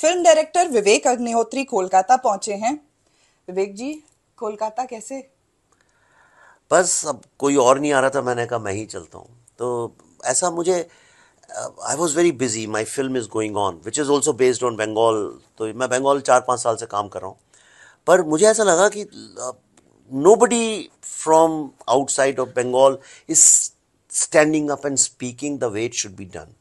Film director Vivek Agnihotri Kolkata पहुंचे हैं विवेक जी कोलकाता कैसे बस अब कोई और नहीं आ रहा था मैंने कहा मैं ही चलता हूँ तो ऐसा मुझे I was very busy my film is going on which is also based on Bengal तो मैं बंगाल चार पाँच साल से काम कर रहा हूँ पर मुझे ऐसा लगा कि nobody from outside of Bengal is standing up and speaking the way it should be done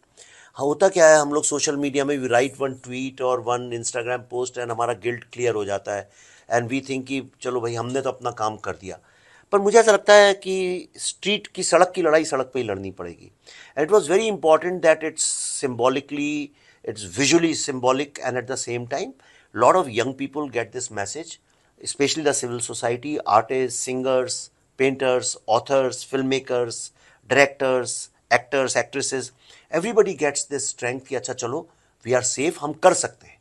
हाँ, होता क्या है हम लोग सोशल मीडिया में वी राइट वन ट्वीट और वन इंस्टाग्राम पोस्ट एंड हमारा गिल्ट क्लियर हो जाता है एंड वी थिंक कि चलो भाई हमने तो अपना काम कर दिया पर मुझे ऐसा लगता है कि स्ट्रीट की सड़क की लड़ाई सड़क पर ही लड़नी पड़ेगी and it was very important that it's symbolically it's visually symbolic and at the same time lot of young people get this message specially the civil society artist singers painters authors film makers directors actors actresses everybody gets this strength कि अच्छा चलो we are safe हम कर सकते हैं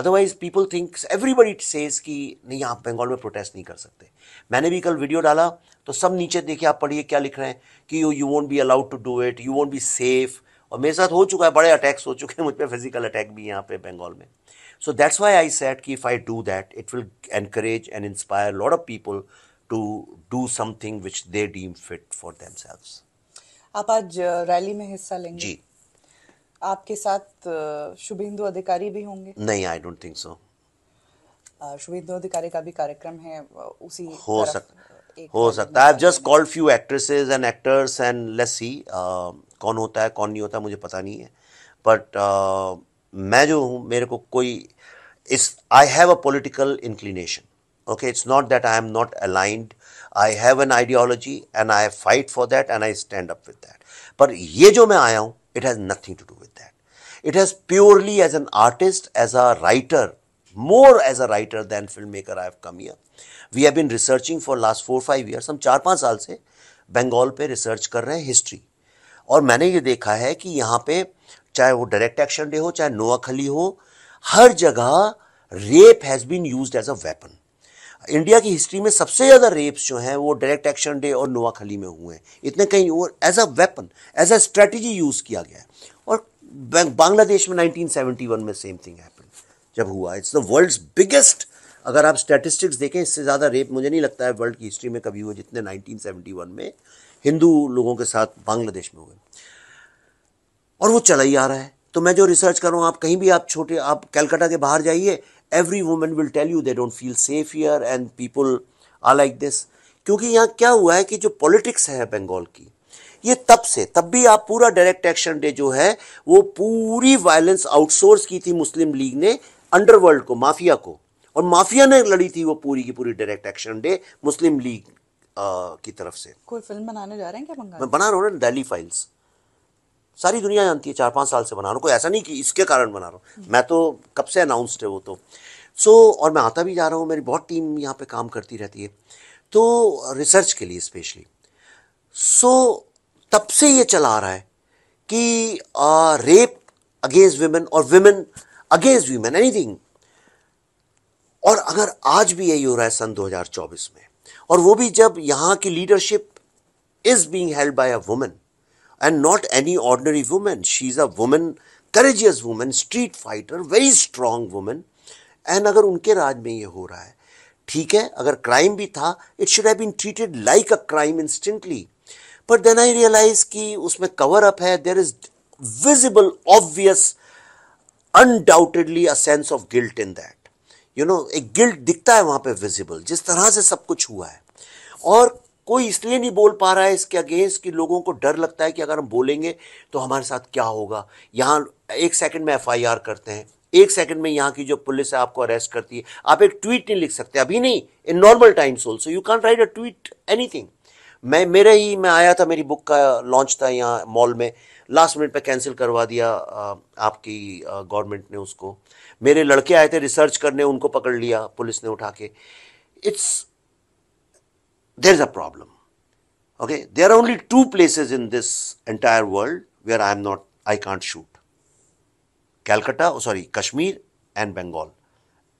otherwise people thinks everybody says कि नहीं आप बंगाल में प्रोटेस्ट नहीं कर सकते मैंने भी कल वीडियो डाला तो सब नीचे देखिए आप पढ़िए क्या लिख रहे हैं कि you you won't be allowed to do it you won't be safe और मेरे साथ हो चुका है बड़े अटैक्स हो चुके हैं मुझ पर फिजिकल अटैक भी यहाँ पे बंगाल में so that's why I said कि if I do that it will encourage and inspire lot of people to do something which they deem fit for themselves आप आज रैली में हिस्सा लेंगे जी आपके साथ शुभेंदु अधिकारी भी होंगे नहीं I don't think so Suvendu Adhikari का भी कार्यक्रम है उसी हो सकता हो सकता है just called few actresses and actors and let's see कौन होता है कौन नहीं होता मुझे पता नहीं है बट uh, मैं जो हूँ मेरे को कोई इस I have a political inclination okay it's not that I am not aligned I have an ideology and I fight for that and I stand up with that पर ये जो मैं आया हूँ it has nothing to do with that it has purely as an artist as a writer as a writer than film maker I have come here we have been researching for last four five years हम चार पाँच साल से बंगाल पे research कर रहे हैं history और मैंने ये देखा है कि यहाँ पे चाहे वो डायरेक्ट एक्शन डे हो चाहे नोआखली हो हर जगह rape has been use as a weapon India की हिस्ट्री में सबसे ज़्यादा रेप्स जो हैं वो डायरेक्ट एक्शन डे और नोआखली में हुए हैं इतने कहीं और as a weapon as a strategy use किया गया है और बांग्लादेश में 1971 में सेम थिंग हैपन जब हुआ इट्स द वर्ल्ड्स बिगेस्ट अगर आप स्टैटिस्टिक्स देखें इससे ज़्यादा रेप मुझे नहीं लगता है वर्ल्ड की हिस्ट्री में कभी हुए जितने 1971 में हिंदू लोगों के साथ बांग्लादेश में हुए और वो चला ही आ रहा है तो मैं जो रिसर्च कर रहा हूँ आप कहीं भी आप छोटे आप कैलकाटा के बाहर जाइए every women will tell you they don't feel safe here and people are like this क्योंकि यहाँ क्या हुआ है कि जो पॉलिटिक्स है बंगाल की ये तब से तब भी आप पूरा डायरेक्ट एक्शन डे जो है वो पूरी वायलेंस आउटसोर्स की थी मुस्लिम लीग ने अंडरवर्ल्ड को माफिया को और माफिया ने लड़ी थी वो पूरी की पूरी direct action day Muslim League आ, की तरफ से कोई फिल्म बनाने जा रहे हैं क्या बंगाल बना रहा हूँ ना दिल्ली फाइल्स सारी दुनिया जानती है चार पाँच साल से बना रहा हूँ कोई ऐसा नहीं कि इसके कारण बना रहा हूँ मैं तो कब से अनाउंसड है वो तो सो so, और मैं आता भी जा रहा हूँ मेरी बहुत टीम यहाँ पे काम करती रहती है तो रिसर्च के लिए स्पेशली सो so, तब से ये चला आ रहा है कि रेप अगेंस्ट वीमेन और वीमेन अगेंस्ट वीमेन एनीथिंग और अगर आज भी यही हो रहा है सन 2024 में और वो भी जब यहाँ की leadership is being held by a women and not any ordinary woman. She's a woman, courageous woman, street fighter, very strong woman. And agar unke raj mein ye ho raha hai, theek hai, agar crime it should have been treated like a crime instantly. But then I realize ki usme cover up hai, there is visible, obvious, undoubtedly a sense of guilt in that. You know, a guilt dikhta hai visible, jis tarah se sab कोई इसलिए नहीं बोल पा रहा है इसके against कि लोगों को डर लगता है कि अगर हम बोलेंगे तो हमारे साथ क्या होगा यहाँ एक सेकंड में एफआईआर करते हैं एक सेकंड में यहाँ की जो पुलिस है आपको अरेस्ट करती है आप एक ट्वीट नहीं लिख सकते अभी नहीं in normal times also you can write a tweet any मैं मेरे ही मैं आया था मेरी बुक का लॉन्च था यहाँ मॉल में लास्ट मिनट पे कैंसिल करवा दिया आपकी गवर्नमेंट ने उसको मेरे लड़के आए थे रिसर्च करने उनको पकड़ लिया पुलिस ने उठा के it's there is a problem. Okay, there are only two places in this entire world where I am not, I can't shoot. Calcutta, oh sorry, Kashmir and Bengal.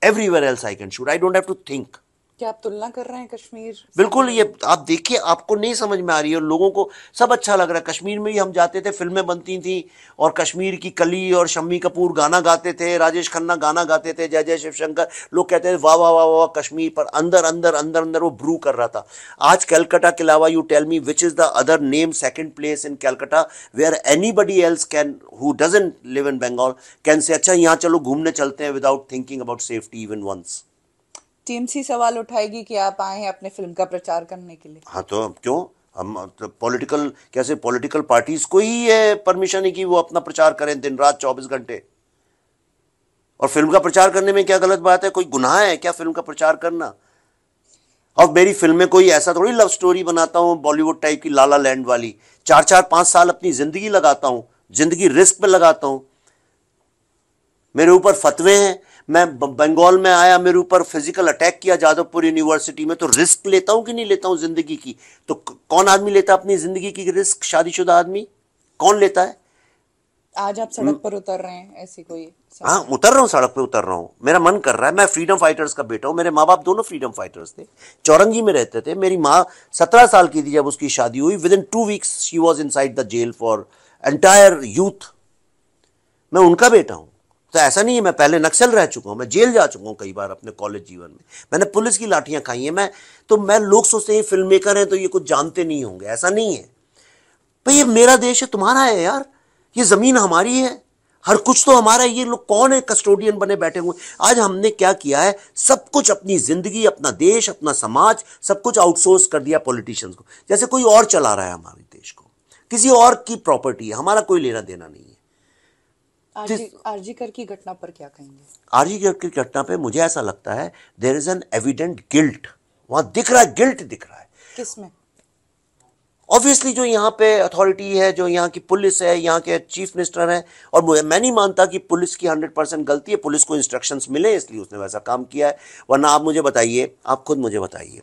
Everywhere else I can shoot. I don't have to think. क्या आप तुलना कर रहे हैं कश्मीर बिल्कुल ये आप देखिए आपको नहीं समझ में आ रही है और लोगों को सब अच्छा लग रहा है कश्मीर में ही हम जाते थे फिल्में बनती थी और कश्मीर की कली और शम्मी कपूर गाना गाते थे राजेश खन्ना गाना गाते थे जय जय शिवशंकर लोग कहते थे वाह वाह वाह वाह कश्मीर पर अंदर अंदर अंदर अंदर वो ब्रू कर रहा था आज कैलकाटा के अलावा you tell me which is the other name second place in Calcutta where anybody else can who doesn't live in Bengal can say अच्छा यहाँ चलो घूमने चलते हैं without thinking about safety even once TMC सवाल उठाएगी कि आप आए हैं अपने फिल्म का प्रचार करने के लिए हाँ तो क्यों हम तो पॉलिटिकल कैसे पॉलिटिकल पार्टीज को ही है परमिशन है कि वो अपना प्रचार करें दिन रात चौबीस घंटे और फिल्म का प्रचार करने में क्या गलत बात है कोई गुनाह है क्या फिल्म का प्रचार करना और मेरी फिल्म में कोई ऐसा थोड़ी लव स्टोरी बनाता हूँ बॉलीवुड टाइप की लाला लैंड वाली चार चार पांच साल अपनी ज़िंदगी लगाता हूँ ज़िंदगी रिस्क पे लगाता हूँ मेरे ऊपर फतवे हैं मैं बंगाल में आया मेरे ऊपर फिजिकल अटैक किया जादवपुर यूनिवर्सिटी में तो रिस्क लेता हूं कि नहीं लेता हूँ जिंदगी की तो कौन आदमी लेता है अपनी जिंदगी की रिस्क शादीशुदा आदमी कौन लेता है आज आप सड़क हम्म। पर उतर रहे हैं ऐसी कोई हाँ उतर रहा हूँ सड़क पे उतर रहा हूँ मेरा मन कर रहा है मैं फ्रीडम फाइटर्स का बेटा हूँ मेरे माँ बाप दोनों फ्रीडम फाइटर्स थे चौरंगी में रहते थे मेरी माँ सत्रह साल की थी जब उसकी शादी हुई within two weeks she was inside the jail for entire youth मैं उनका बेटा हूँ तो ऐसा नहीं है मैं पहले नक्सल रह चुका हूँ मैं जेल जा चुका हूँ कई बार अपने कॉलेज जीवन में मैंने पुलिस की लाठियाँ खाई हैं मैं तो मैं लोग सोचते हैं फिल्म मेकर हैं तो ये कुछ जानते नहीं होंगे ऐसा नहीं है भाई ये मेरा देश है तुम्हारा है यार ये ज़मीन हमारी है हर कुछ तो हमारा ये लोग कौन है कस्टोडियन बने बैठे हुए आज हमने क्या किया है सब कुछ अपनी जिंदगी अपना देश अपना समाज सब कुछ आउटसोर्स कर दिया पॉलिटिशियंस को जैसे कोई और चला रहा है हमारे देश को किसी और की प्रॉपर्टी है हमारा कोई लेना देना नहीं है आरजी कर की घटना पर क्या कहेंगे आरजी कर की घटना पे मुझे ऐसा लगता है there is an evident guilt वहां दिख रहा है गिल्ट दिख रहा है किसमें ऑब्वियसली जो यहाँ पे अथॉरिटी है जो यहाँ की पुलिस है यहाँ के चीफ मिनिस्टर हैं और मैं नहीं मानता कि पुलिस की हंड्रेड परसेंट गलती है पुलिस को इंस्ट्रक्शंस मिले इसलिए उसने वैसा काम किया है वरना आप मुझे बताइए आप खुद मुझे बताइए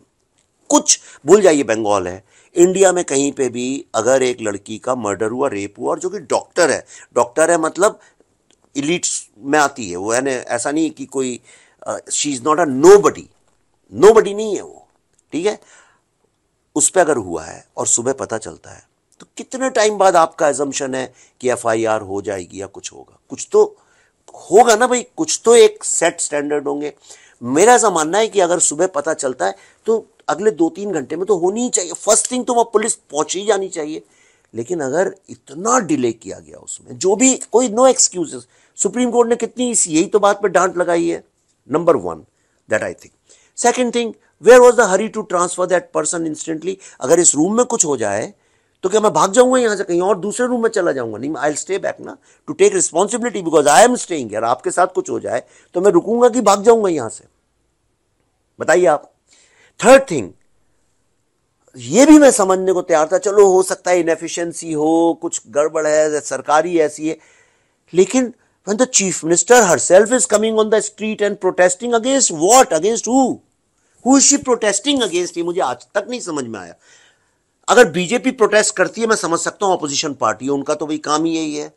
कुछ भूल जाइए बंगाल है इंडिया में कहीं पे भी अगर एक लड़की का मर्डर हुआ रेप हुआ और जो कि डॉक्टर है डॉक्टर है मतलब इलीट्स में आती है वो यानी ऐसा नहीं कि कोई she is not a nobody nobody नहीं है वो ठीक है उस पर अगर हुआ है और सुबह पता चलता है तो कितने टाइम बाद आपका एजम्पन है कि आर हो जाएगी या कुछ होगा कुछ तो होगा ना भाई कुछ तो एक सेट स्टैंडर्ड होंगे मेरा ऐसा मानना है कि अगर सुबह पता चलता है तो अगले दो तीन घंटे में तो होनी ही चाहिए फर्स्ट थिंग तो वह पुलिस पहुंची ही जानी चाहिए लेकिन अगर इतना डिले किया गया उसमें जो भी कोई नो एक्सक्यूज सुप्रीम कोर्ट ने कितनी इस यही तो बात पर डांट लगाई है number one that I think second thing where was the hurry to transfer that person instantly अगर इस रूम में कुछ हो जाए तो क्या मैं भाग जाऊंगा यहां से कहीं और दूसरे रूम में चला जाऊंगा नहीं आई स्टे बैक ना to take responsibility because I am staying यार आपके साथ कुछ हो जाए तो मैं रुकूंगा कि भाग जाऊंगा यहां से बताइए आप थर्ड थिंग ये भी मैं समझने को तैयार था चलो हो सकता है इनएफिशिएंसी हो कुछ गड़बड़ है सरकारी ऐसी है लेकिन when the chief minister herself is coming on the street and protesting against what against who she protesting against मुझे आज तक नहीं समझ में आया अगर बीजेपी प्रोटेस्ट करती है मैं समझ सकता हूं अपोजिशन पार्टी उनका तो भाई काम ही यही है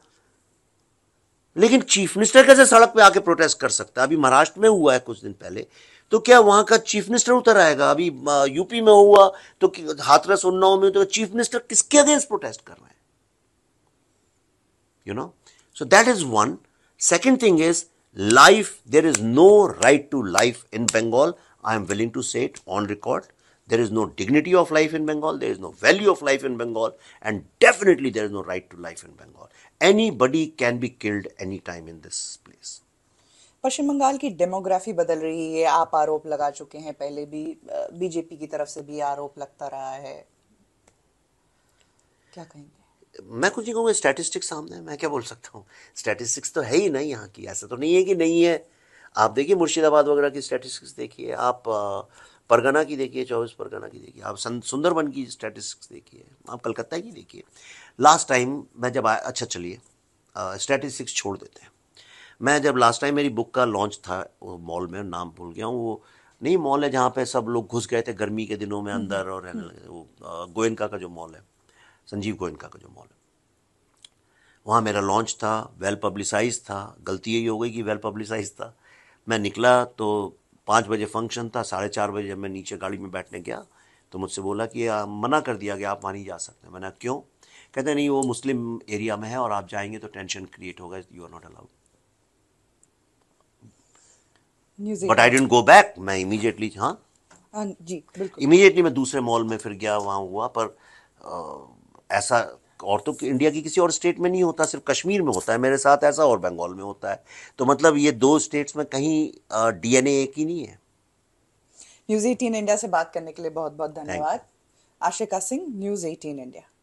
लेकिन चीफ मिनिस्टर कैसे सड़क पे आके प्रोटेस्ट कर सकता है अभी महाराष्ट्र में हुआ है कुछ दिन पहले तो क्या वहां का चीफ मिनिस्टर उतर आएगा अभी यूपी में हुआ तो हाथरस उन्नाव में तो चीफ मिनिस्टर किसके अगेंस्ट प्रोटेस्ट कर रहे हैं you know so that is one second thing is life there is no right to life in bengal I am willing to set on record there is no dignity of life in bengal there is no value of life in bengal and definitely there is no right to life in bengal anybody can be killed anytime in this place Paschim Bengal की demography बदल रही है आप आरोप लगा चुके हैं पहले भी बीजेपी की तरफ से भी आरोप लगता रहा है क्या कहेंगे मैं कुछ नहीं कहूँगा स्टैटिस्टिक्स सामने मैं क्या बोल सकता हूँ स्टैटिस्टिक्स तो है ही नहीं यहाँ की ऐसा तो नहीं है कि नहीं है आप देखिए मुर्शिदाबाद वगैरह की स्टैटिस्टिक्स देखिए आप परगना की देखिए चौबीस परगना की देखिए आप सुंदरबन की स्टैटिस्टिक्स देखिए आप कलकत्ता की देखिए लास्ट टाइम मैं जब आया अच्छा चलिए स्टैटिस्टिक्स छोड़ देते हैं मैं जब लास्ट टाइम मेरी बुक का लॉन्च था वो मॉल में नाम भूल गया हूँ वो नहीं मॉल है जहाँ पे सब लोग घुस गए थे गर्मी के दिनों में हम्म, अंदर हम्म, और रहने हम्म। लगे वो गोयनका का जो मॉल है संजीव गोयनका का जो मॉल है वहाँ मेरा लॉन्च था वेल पब्लिसाइज था गलती यही हो गई कि वेल पब्लिसाइज था मैं निकला तो पाँच बजे फंक्शन था साढ़े चार बजे जब मैं नीचे गाड़ी में बैठने गया तो मुझसे बोला कि मना कर दिया गया आप वहाँ नहीं जा सकते मैंने क्यों कहते नहीं वो मुस्लिम एरिया में है और आप जाएंगे तो टेंशन क्रिएट होगा you are not allowed but I didn't go back मैं इमीजिएटली हाँ।, हाँ जी बिल्कुल इमीजिएटली मैं दूसरे मॉल में फिर गया वहाँ हुआ पर आ, ऐसा और तो इंडिया की किसी और स्टेट में नहीं होता सिर्फ कश्मीर में होता है मेरे साथ ऐसा और बंगाल में होता है तो मतलब ये दो स्टेट्स में कहीं डीएनए एक ही नहीं है न्यूज 18 इंडिया से बात करने के लिए बहुत बहुत धन्यवाद आशिका सिंह न्यूज 18 इंडिया